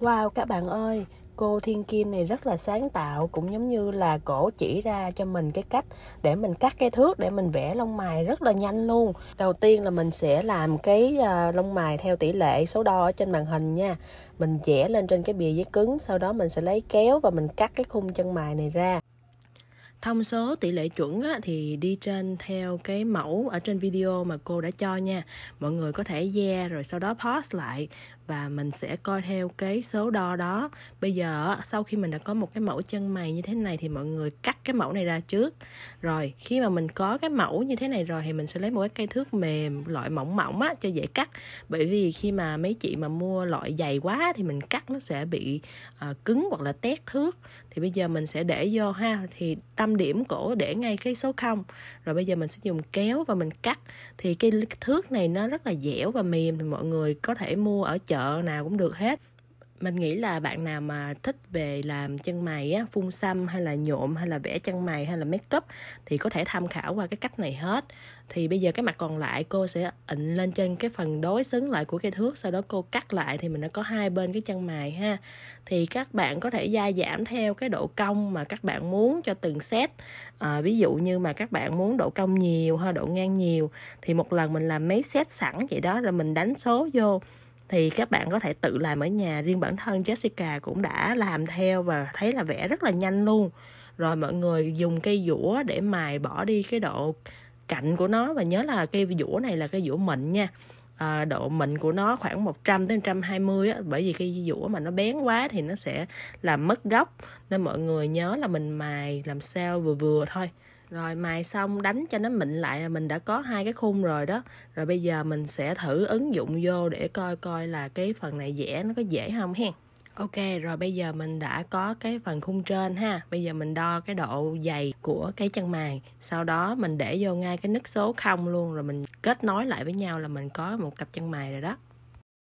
Wow các bạn ơi, cô Thiên Kim này rất là sáng tạo cũng giống như là cổ chỉ ra cho mình cái cách để mình cắt cái thước để mình vẽ lông mày rất là nhanh luôn. Đầu tiên là mình sẽ làm cái ờ, lông mày theo tỷ lệ số đo ở trên màn hình nha. Mình vẽ lên trên cái bìa giấy cứng, sau đó mình sẽ lấy kéo và mình cắt cái khung chân mày này ra thông số tỷ lệ chuẩn á, thì đi trên theo cái mẫu ở trên video mà cô đã cho nha mọi người có thể da yeah, rồi sau đó post lại và mình sẽ coi theo cái số đo đó bây giờ sau khi mình đã có một cái mẫu chân mày như thế này thì mọi người cắt cái mẫu này ra trước rồi khi mà mình có cái mẫu như thế này rồi thì mình sẽ lấy một cái cây thước mềm loại mỏng mỏng á cho dễ cắt bởi vì khi mà mấy chị mà mua loại dày quá thì mình cắt nó sẽ bị à, cứng hoặc là tét thước thì bây giờ mình sẽ để vô ha thì tâm tâm điểm cổ để ngay cái số 0 rồi bây giờ mình sẽ dùng kéo và mình cắt thì cái thước này nó rất là dẻo và mềm thì mọi người có thể mua ở chợ nào cũng được hết mình nghĩ là bạn nào mà thích về làm chân mày á, phun xăm hay là nhuộm hay là vẽ chân mày hay là make up thì có thể tham khảo qua cái cách này hết. Thì bây giờ cái mặt còn lại cô sẽ ịn lên trên cái phần đối xứng lại của cái thước sau đó cô cắt lại thì mình đã có hai bên cái chân mày ha. Thì các bạn có thể gia giảm theo cái độ cong mà các bạn muốn cho từng set. À, ví dụ như mà các bạn muốn độ cong nhiều ha, độ ngang nhiều thì một lần mình làm mấy set sẵn vậy đó rồi mình đánh số vô thì các bạn có thể tự làm ở nhà riêng bản thân Jessica cũng đã làm theo và thấy là vẽ rất là nhanh luôn rồi mọi người dùng cây dũa để mài bỏ đi cái độ cạnh của nó và nhớ là cây dũa này là cây dũa mịn nha à, độ mịn của nó khoảng 100 tới 120 á bởi vì cái dũa mà nó bén quá thì nó sẽ làm mất góc nên mọi người nhớ là mình mài làm sao vừa vừa thôi rồi mài xong đánh cho nó mịn lại là mình đã có hai cái khung rồi đó rồi bây giờ mình sẽ thử ứng dụng vô để coi coi là cái phần này vẽ nó có dễ không hen Ok, rồi bây giờ mình đã có cái phần khung trên ha. Bây giờ mình đo cái độ dày của cái chân mài. Sau đó mình để vô ngay cái nứt số 0 luôn rồi mình kết nối lại với nhau là mình có một cặp chân mài rồi đó.